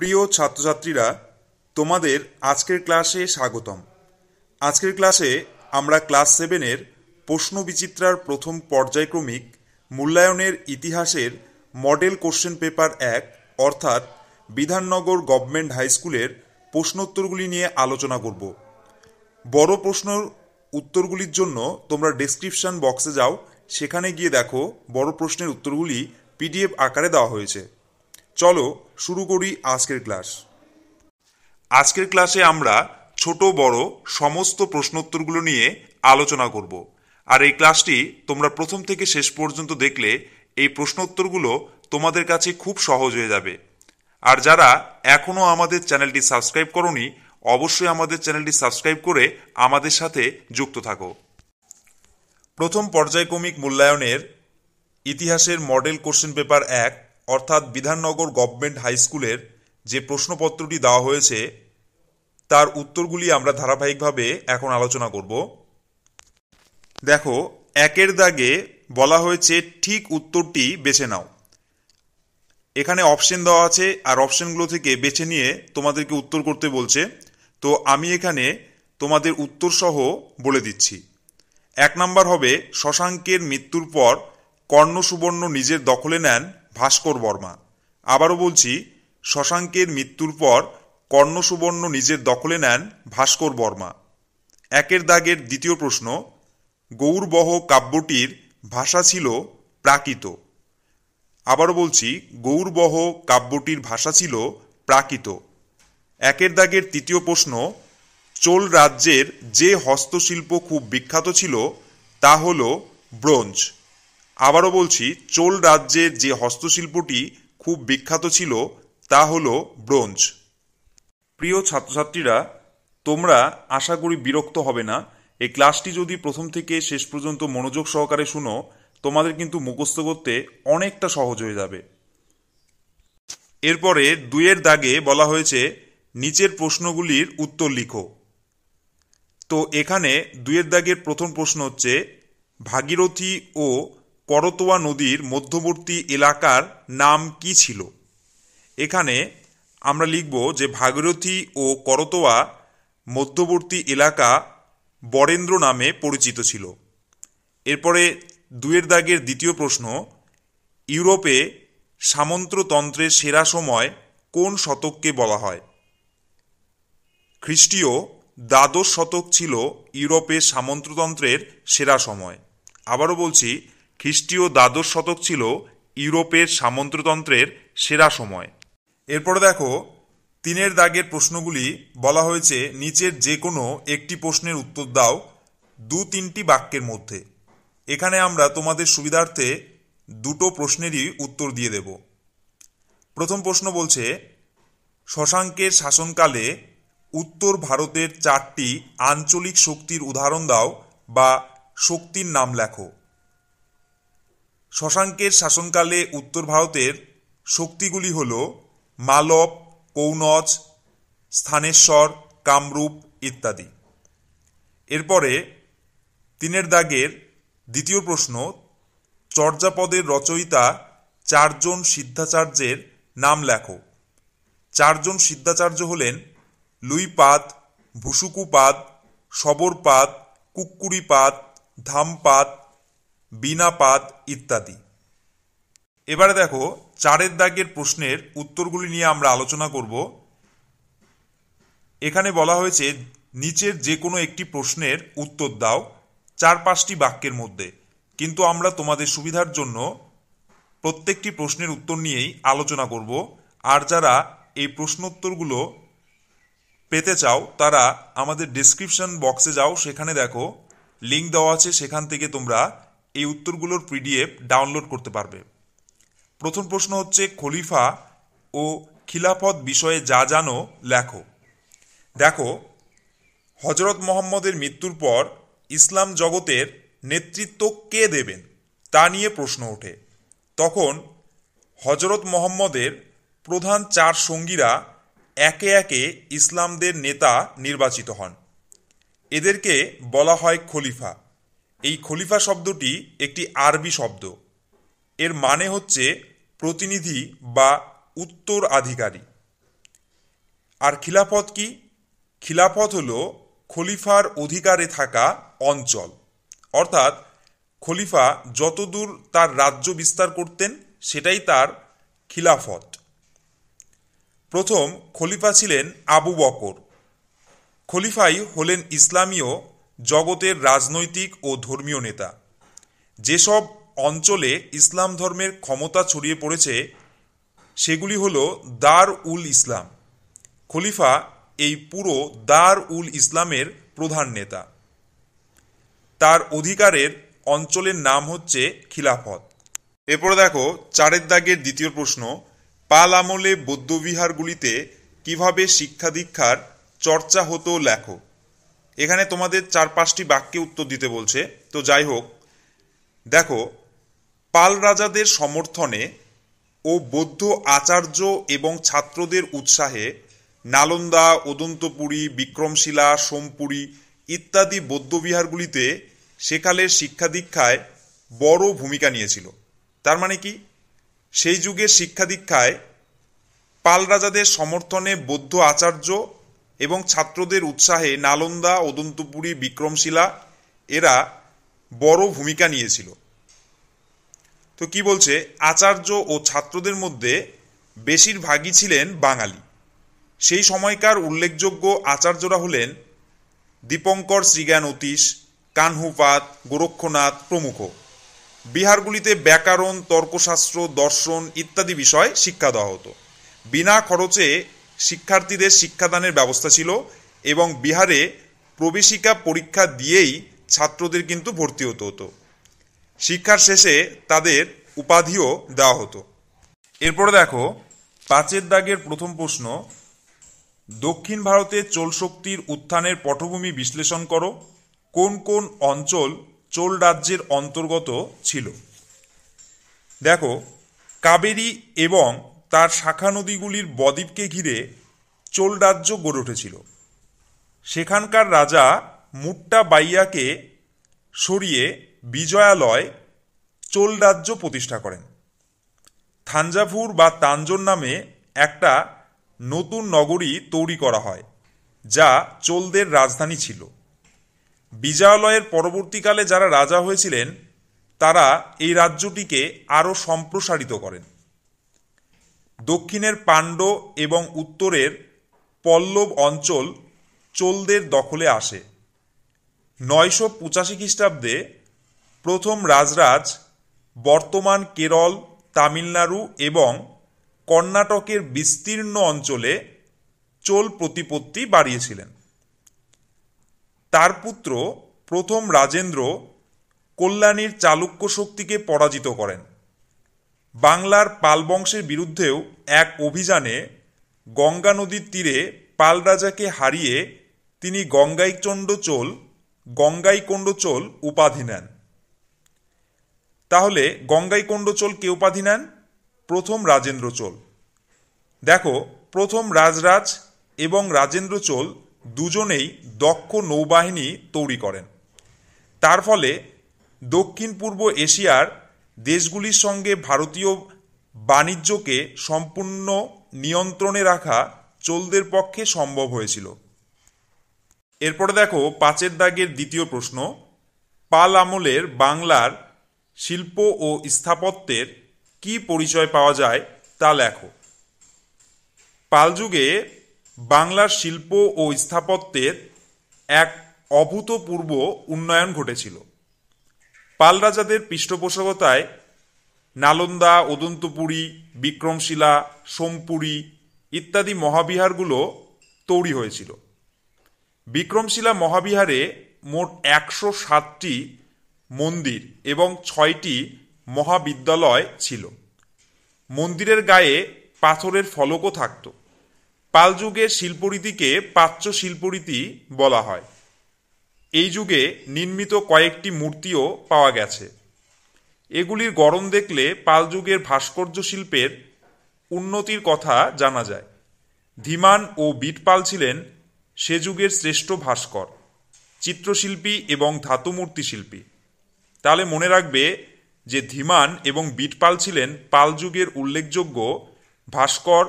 প্রিয় ছাত্রছাত্রীরা তোমাদের আজকের ক্লাসে স্বাগতম আজকের ক্লাসে আমরা ক্লাস সেভেনের প্রশ্নবিচিত্রার প্রথম পর্যায়ক্রমিক মূল্যায়নের ইতিহাসের মডেল কোশ্চেন পেপার এক অর্থাৎ বিধাননগর গভর্নমেন্ট হাই স্কুলের প্রশ্নোত্তরগুলি নিয়ে আলোচনা করব বড় প্রশ্নর উত্তরগুলির জন্য তোমরা ডেসক্রিপশন বক্সে যাও সেখানে গিয়ে দেখো বড় প্রশ্নের উত্তরগুলি পিডিএফ আকারে দেওয়া হয়েছে চলো শুরু করি আজকের ক্লাস আজকের ক্লাসে আমরা ছোট বড় সমস্ত প্রশ্নোত্তরগুলো নিয়ে আলোচনা করব আর এই ক্লাসটি তোমরা প্রথম থেকে শেষ পর্যন্ত দেখলে এই প্রশ্নোত্তরগুলো তোমাদের কাছে খুব সহজ হয়ে যাবে আর যারা এখনও আমাদের চ্যানেলটি সাবস্ক্রাইব করনি অবশ্যই আমাদের চ্যানেলটি সাবস্ক্রাইব করে আমাদের সাথে যুক্ত থাকো প্রথম পর্যায়ক্রমিক মূল্যায়নের ইতিহাসের মডেল কোশ্চেন পেপার এক অর্থাৎ বিধাননগর গভর্নমেন্ট হাইস্কুলের যে প্রশ্নপত্রটি দেওয়া হয়েছে তার উত্তরগুলি আমরা ধারাবাহিকভাবে এখন আলোচনা করব দেখো একের দাগে বলা হয়েছে ঠিক উত্তরটি বেছে নাও এখানে অপশন দেওয়া আছে আর অপশনগুলো থেকে বেছে নিয়ে তোমাদেরকে উত্তর করতে বলছে তো আমি এখানে তোমাদের উত্তরসহ বলে দিচ্ছি এক নম্বর হবে শশাঙ্কের মৃত্যুর পর কর্ণ সুবর্ণ নিজের দখলে নেন ভাস্কর বর্মা আবারও বলছি শশাঙ্কের মৃত্যুর পর কর্ণসুবর্ণ নিজের দখলে নেন ভাস্কর বর্মা একের দাগের দ্বিতীয় প্রশ্ন গৌরবহ কাব্যটির ভাষা ছিল প্রাকৃত আবারও বলছি গৌরবহ কাব্যটির ভাষা ছিল প্রাকৃত একের দাগের তৃতীয় প্রশ্ন চোল রাজ্যের যে হস্তশিল্প খুব বিখ্যাত ছিল তা হল ব্রোঞ্জ আবারও বলছি চোল রাজ্যের যে হস্তশিল্পটি খুব বিখ্যাত ছিল তা হল ব্রোঞ্জ প্রিয় ছাত্রছাত্রীরা তোমরা আশা করি বিরক্ত হবে না এই ক্লাসটি যদি প্রথম থেকে শেষ পর্যন্ত মনোযোগ সহকারে শুনো তোমাদের কিন্তু মুখস্থ করতে অনেকটা সহজ হয়ে যাবে এরপরে দুয়ের দাগে বলা হয়েছে নিচের প্রশ্নগুলির উত্তর লিখো তো এখানে দুয়ের দাগের প্রথম প্রশ্ন হচ্ছে ভাগীরথী ও করতোয়া নদীর মধ্যবর্তী এলাকার নাম কি ছিল এখানে আমরা লিখব যে ভাগীরথী ও করতোয়া মধ্যবর্তী এলাকা বরেন্দ্র নামে পরিচিত ছিল এরপরে দুয়ের দাগের দ্বিতীয় প্রশ্ন ইউরোপে সামন্ততন্ত্রের সেরা সময় কোন শতককে বলা হয় খ্রিস্টীয় দ্বাদশ শতক ছিল ইউরোপে সামন্ততন্ত্রের সেরা সময় আবারও বলছি খ্রিস্টীয় দ্বাদশ শতক ছিল ইউরোপের সামন্ততন্ত্রের সেরা সময় এরপরে দেখো তিনের দাগের প্রশ্নগুলি বলা হয়েছে নিচের যে কোনো একটি প্রশ্নের উত্তর দাও দু তিনটি বাক্যের মধ্যে এখানে আমরা তোমাদের সুবিধার্থে দুটো প্রশ্নেরই উত্তর দিয়ে দেব প্রথম প্রশ্ন বলছে শশাঙ্কের শাসনকালে উত্তর ভারতের চারটি আঞ্চলিক শক্তির উদাহরণ দাও বা শক্তির নাম লেখো শশাঙ্কের শাসনকালে উত্তর ভারতের শক্তিগুলি হল মালব কৌনজ স্থানেশ্বর কামরূপ ইত্যাদি এরপরে তিনের দাগের দ্বিতীয় প্রশ্ন চর্যাপদের রচয়িতা চারজন সিদ্ধাচার্যের নাম লেখো চারজন সিদ্ধাচার্য হলেন লুইপাত ভুসুকুপাত সবরপাত কুকুরিপাত ধামপাত বিনা পাত ইত্যাদি এবারে দেখো চারের দাগের প্রশ্নের উত্তরগুলি নিয়ে আমরা আলোচনা করব এখানে বলা হয়েছে নিচের যে কোনো একটি প্রশ্নের উত্তর দাও চার পাঁচটি বাক্যের মধ্যে কিন্তু আমরা তোমাদের সুবিধার জন্য প্রত্যেকটি প্রশ্নের উত্তর নিয়েই আলোচনা করব আর যারা এই প্রশ্নোত্তরগুলো পেতে চাও তারা আমাদের ডিসক্রিপশন বক্সে যাও সেখানে দেখো লিঙ্ক দেওয়া আছে সেখান থেকে তোমরা এই উত্তরগুলোর পিডিএফ ডাউনলোড করতে পারবে প্রথম প্রশ্ন হচ্ছে খলিফা ও খিলাফত বিষয়ে যা জানো লেখো দেখো হজরত মোহাম্মদের মৃত্যুর পর ইসলাম জগতের নেতৃত্ব কে দেবেন তা নিয়ে প্রশ্ন ওঠে তখন হজরত মোহাম্মদের প্রধান চার সঙ্গীরা একে একে ইসলামদের নেতা নির্বাচিত হন এদেরকে বলা হয় খলিফা এই খলিফা শব্দটি একটি আরবি শব্দ এর মানে হচ্ছে প্রতিনিধি বা উত্তর আধিকারী আর খিলাফত কি খিলাফত হল খলিফার অধিকারে থাকা অঞ্চল অর্থাৎ খলিফা যতদূর তার রাজ্য বিস্তার করতেন সেটাই তার খিলাফত প্রথম খলিফা ছিলেন আবু বকর খলিফাই হলেন ইসলামীয় জগতের রাজনৈতিক ও ধর্মীয় নেতা যেসব অঞ্চলে ইসলাম ধর্মের ক্ষমতা ছড়িয়ে পড়েছে সেগুলি হল দার উল ইসলাম খলিফা এই পুরো দার উল ইসলামের প্রধান নেতা তার অধিকারের অঞ্চলের নাম হচ্ছে খিলাফত এরপরে দেখো চারের দাগের দ্বিতীয় প্রশ্ন পাল আমলে বৌদ্ধবিহারগুলিতে কিভাবে শিক্ষা দীক্ষার চর্চা হতো লেখক এখানে তোমাদের চার পাঁচটি বাক্যে উত্তর দিতে বলছে তো যাই হোক দেখো পাল রাজাদের সমর্থনে ও বৌদ্ধ আচার্য এবং ছাত্রদের উৎসাহে নালন্দা ওদন্তপুরী বিক্রমশিলা সোমপুরী ইত্যাদি বৌদ্ধবিহারগুলিতে সেকালের শিক্ষা দীক্ষায় বড় ভূমিকা নিয়েছিল তার মানে কি সেই যুগের শিক্ষা দীক্ষায় পাল রাজাদের সমর্থনে বৌদ্ধ আচার্য এবং ছাত্রদের উৎসাহে নালন্দা অদন্তপুরী বিক্রমশিলা এরা বড় ভূমিকা নিয়েছিল তো কি বলছে আচার্য ও ছাত্রদের মধ্যে বেশিরভাগই ছিলেন বাঙালি সেই সময়কার উল্লেখযোগ্য আচার্যরা হলেন দীপঙ্কর শ্রীজ্ঞান অতীশ কানহুপাত গোরক্ষনাথ প্রমুখ বিহারগুলিতে ব্যাকরণ তর্কশাস্ত্র দর্শন ইত্যাদি বিষয় শিক্ষা দেওয়া হতো বিনা খরচে শিক্ষার্থীদের শিক্ষাদানের ব্যবস্থা ছিল এবং বিহারে প্রবেশিকা পরীক্ষা দিয়েই ছাত্রদের কিন্তু ভর্তি হতে হতো শিক্ষার শেষে তাদের উপাধিও দেওয়া হতো এরপরে দেখো পাঁচের দাগের প্রথম প্রশ্ন দক্ষিণ ভারতে চোল শক্তির উত্থানের পটভূমি বিশ্লেষণ করো কোন কোন অঞ্চল চোল রাজ্যের অন্তর্গত ছিল দেখো কাবেরী এবং তার শাখা নদীগুলির বদ্বীপকে ঘিরে চোল রাজ্য গড়ে উঠেছিল সেখানকার রাজা মুট্টা বাইয়াকে সরিয়ে বিজয়ালয় চোল রাজ্য প্রতিষ্ঠা করেন থাঞ্জাভুর বা তাঞ্জোর নামে একটা নতুন নগরী তৈরি করা হয় যা চোলদের রাজধানী ছিল বিজয়ালয়ের পরবর্তীকালে যারা রাজা হয়েছিলেন তারা এই রাজ্যটিকে আরও সম্প্রসারিত করেন দক্ষিণের পাণ্ড এবং উত্তরের পল্লব অঞ্চল চোলদের দখলে আসে নয়শো পঁচাশি খ্রিস্টাব্দে প্রথম রাজরাজ বর্তমান কেরল তামিলনাড়ু এবং কর্ণাটকের বিস্তীর্ণ অঞ্চলে চোল প্রতিপত্তি বাড়িয়েছিলেন তার পুত্র প্রথম রাজেন্দ্র কল্যাণীর চালুক্য শক্তিকে পরাজিত করেন বাংলার পাল বংশের বিরুদ্ধেও এক অভিযানে গঙ্গা নদীর তীরে পাল রাজাকে হারিয়ে তিনি গঙ্গাইচন্ড চোল গঙ্গাইকোণ্ড চোল উপাধি নেন তাহলে গঙ্গাইকোণ্ড চোল কে উপাধি নেন প্রথম রাজেন্দ্র চোল দেখো প্রথম রাজরাজ এবং রাজেন্দ্র চোল দুজনেই দক্ষ নৌবাহিনী তৈরি করেন তার ফলে দক্ষিণ পূর্ব এশিয়ার দেশগুলির সঙ্গে ভারতীয় বাণিজ্যকে সম্পূর্ণ নিয়ন্ত্রণে রাখা চোলদের পক্ষে সম্ভব হয়েছিল এরপরে দেখো পাঁচের দাগের দ্বিতীয় প্রশ্ন পাল আমলের বাংলার শিল্প ও স্থাপত্যের কি পরিচয় পাওয়া যায় তা লেখো পাল যুগে বাংলার শিল্প ও স্থাপত্যের এক অভূতপূর্ব উন্নয়ন ঘটেছিল পাল রাজাদের পৃষ্ঠপোষকতায় নালন্দা ওদন্তপুরী বিক্রমশিলা সোমপুরী ইত্যাদি মহাবিহারগুলো তৈরি হয়েছিল বিক্রমশিলা মহাবিহারে মোট একশো সাতটি মন্দির এবং ছয়টি মহাবিদ্যালয় ছিল মন্দিরের গায়ে পাথরের ফলকও থাকত পালযুগের শিল্পরীতিকে প্রাচ্য শিল্পরীতি বলা হয় এই যুগে নির্মিত কয়েকটি মূর্তিও পাওয়া গেছে এগুলির গরম দেখলে পাল যুগের ভাস্কর্য শিল্পের উন্নতির কথা জানা যায় ধীমান ও বিটপাল ছিলেন সে যুগের শ্রেষ্ঠ ভাস্কর চিত্রশিল্পী এবং ধাতুমূর্তি শিল্পী তাহলে মনে রাখবে যে ধীমান এবং বিটপাল ছিলেন পাল যুগের উল্লেখযোগ্য ভাস্কর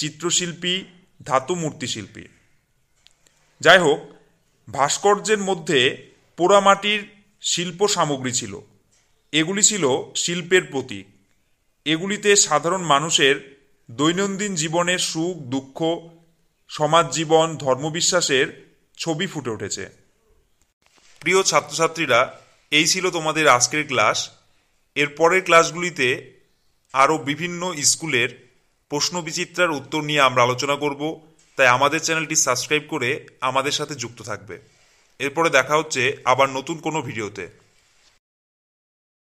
চিত্রশিল্পী ধাতুমূর্তি শিল্পী যাই হোক ভাস্কর্যের মধ্যে পোড়ামাটির শিল্প সামগ্রী ছিল এগুলি ছিল শিল্পের প্রতীক এগুলিতে সাধারণ মানুষের দৈনন্দিন জীবনের সুখ দুঃখ সমাজ জীবন ধর্মবিশ্বাসের ছবি ফুটে উঠেছে প্রিয় ছাত্রছাত্রীরা এই ছিল তোমাদের আজকের ক্লাস এর পরের ক্লাসগুলিতে আরও বিভিন্ন স্কুলের প্রশ্নবিচিত্রার উত্তর নিয়ে আমরা আলোচনা করব তাই আমাদের চ্যানেলটি সাবস্ক্রাইব করে আমাদের সাথে যুক্ত থাকবে এরপরে দেখা হচ্ছে আবার নতুন কোনো ভিডিওতে